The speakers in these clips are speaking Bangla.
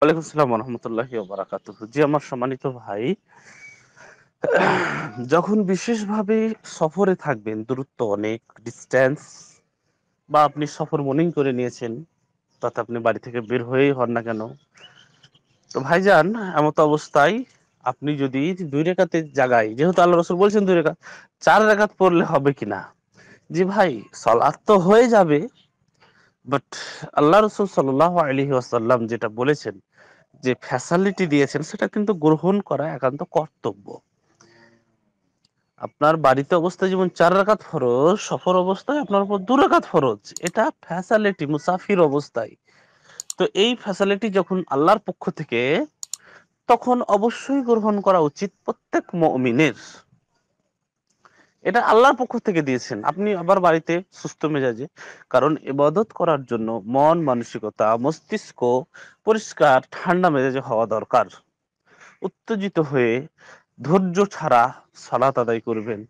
ওয়ালাইকুম আসসালাম রহমতুল্লাহি বারাকাত জি আমার সম্মানিত ভাই যখন বিশেষভাবে সফরে থাকবেন দূরত্ব অনেক ডিস্টেন্স বা আপনি সফর মনিং করে নিয়েছেন তাতে আপনি বাড়ি থেকে বের হয়েই হন না কেন তো ভাই ভাইজান এমত অবস্থায় আপনি যদি দুই রেখাতে জাগায় যেহেতু আল্লাহ রসুল বলছেন দুই রেখা চার রেখাত পড়লে হবে কিনা জি ভাই সলাৎ তো হয়ে যাবে বাট আল্লাহ রসুল সাল্লাহ আলহি আসাল্লাম যেটা বলেছেন যে ফ্যাসালিটি দিয়েছেন সেটা কিন্তু গ্রহণ করা একান্ত কর্তব্য আপনার বাড়িতে অবস্থায় যেমন চার রাখাত ফরজ সফর অবস্থায় আপনার উপর দু রাখাত ফরজ এটা ফ্যাসালিটি মুসাফির অবস্থায় তো এই ফ্যাসালিটি যখন আল্লাহর পক্ষ থেকে তখন অবশ্যই গ্রহণ করা উচিত প্রত্যেক মমিনের এটা আল্লাহর পক্ষ থেকে দিয়েছেন আপনি আবার বাড়িতে সুস্থ মেজাজে কারণ ইবাদত করার জন্য মন মানসিকতা মস্তিষ্ক পরিষ্কার ঠান্ডা মেজাজে হওয়া দরকার উত্তেজিত হয়ে ধৈর্য ছাড়া সলাত আদায় করবেন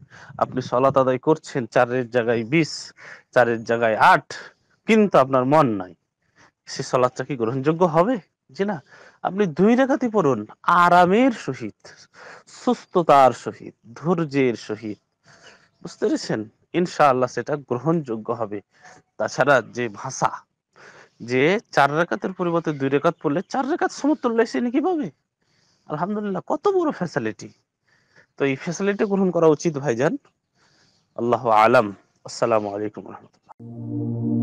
আপনি সলাত আদায় করছেন চারের জায়গায় বিশ চারের জায়গায় আট কিন্তু আপনার মন নাই সে সলাদটা কি গ্রহণযোগ্য হবে জি না আপনি দুই রেখাতি পড়ুন আরামের সহিত সুস্থতার সহিত ধৈর্যের সহিত বুঝতে পেরেছেন ইনশাআল্লাহ সেটা গ্রহণযোগ্য হবে তাছাড়া যে ভাষা যে চার রেখাতের পরিবর্তে দুই রেখাত পড়লে চার রেখাত সমতুল্য এসে নাকি পাবে আলহামদুলিল্লাহ কত বড় ফ্যাসিলিটি তো এই ফ্যাসিলিটি গ্রহণ করা উচিত ভাইজান আল্লাহ আলাম আসসালামু আলাইকুম রহমতুল্লাহ